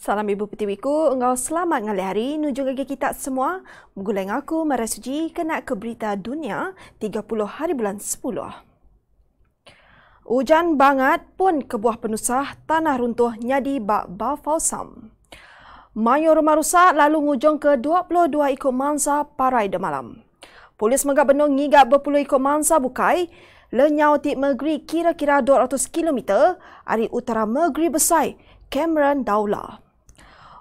Salam Ibu petiwiku, engkau selamat ngalih hari, nujung lagi kita semua. Mengulang aku, Mara Suji, kena ke berita dunia 30 hari bulan 10. Hujan banget pun kebuah penusah tanah runtuh nyadi bak sam. Mayur rumah rusak lalu ngujung ke 22 ikut mansa parai de malam. Polis megak benung ngigak berpuluh ikut mansa bukai, lenyau tip megeri kira-kira 200 km, hari utara megeri besai, Cameron Daulah.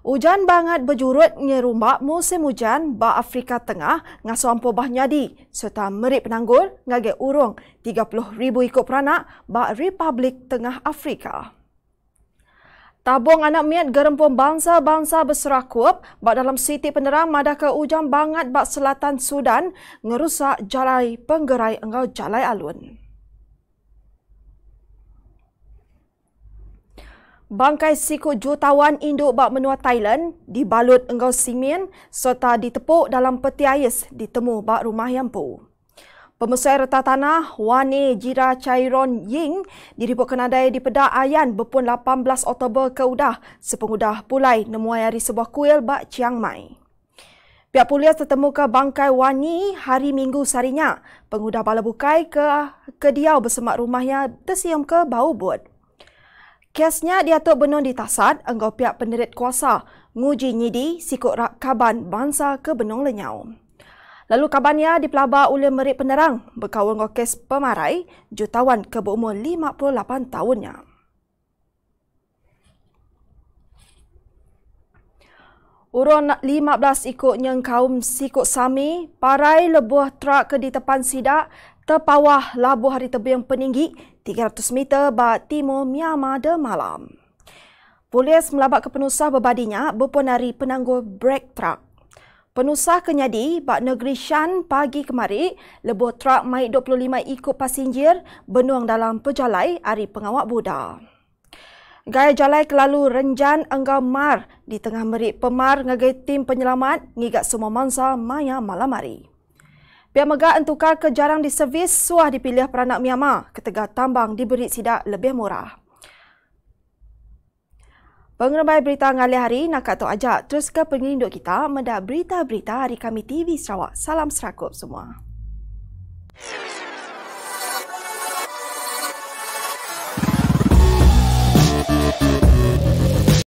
Hujan banget berjurut nyerumbak musim hujan ba Afrika Tengah ngaso ampo bah nyadi serta merik penanggul ngage urung 30 ribu ikut peranak ba Republik Tengah Afrika. Tabung anak miat gerempung bangsa-bangsa berserakup bak dalam siti penerang madah ke ujang banget bak selatan Sudan ngerusak jalai penggerai engau jalai alun. Bangkai siku jutawan induk bak menua Thailand dibalut engau simen serta ditepuk dalam peti ais ditemu bak rumah Yampu. Pemesai reta tanah Wani Jira Chairon Ying diribut kenadai di peda Ayan berpun 18 Oktober ke udah sepengudah pulai nemuai hari sebuah kuil bak Chiang Mai. Pihak pulia tertemu ke bangkai Wani hari Minggu sarinya pengudah bala bukai ke kediau bersemak rumahnya tersium ke bau bot. Kesnya dia tu benon di tasad engkau pihak penderit kuasa nguji nyidi sikut rak kaban bangsa ke benong lenyau. Lalu kabannya di dipelabar oleh merik penerang berkawan dengan kes pemarai jutawan ke berumur 58 tahunnya. Urun 15 ikutnya nyeng kaum sikut sami, parai lebuah truk ke di tepan sidak terpawah labu hari tebu yang peninggi 300 meter bat timur Myanmar de malam. Polis melabak ke penusah berbadinya berpenari penangguh brek truk. Penusah kenyadi bat negeri Shan pagi kemari lebuh truk maik 25 ikut pasinjir benuang dalam pejalai hari pengawak Buddha. Gaya jalai kelalu renjan enggau mar di tengah merik pemar ngagai tim penyelamat ngigat semua mangsa maya malam hari. Pihak megah entukar ke jarang diservis suah dipilih peranak Myanmar ketegah tambang diberi sidak lebih murah. Pengerbaik berita ngali hari nak kata ajak terus ke penginduk kita mendak berita-berita hari kami TV Sarawak. Salam serakup semua. Yeah.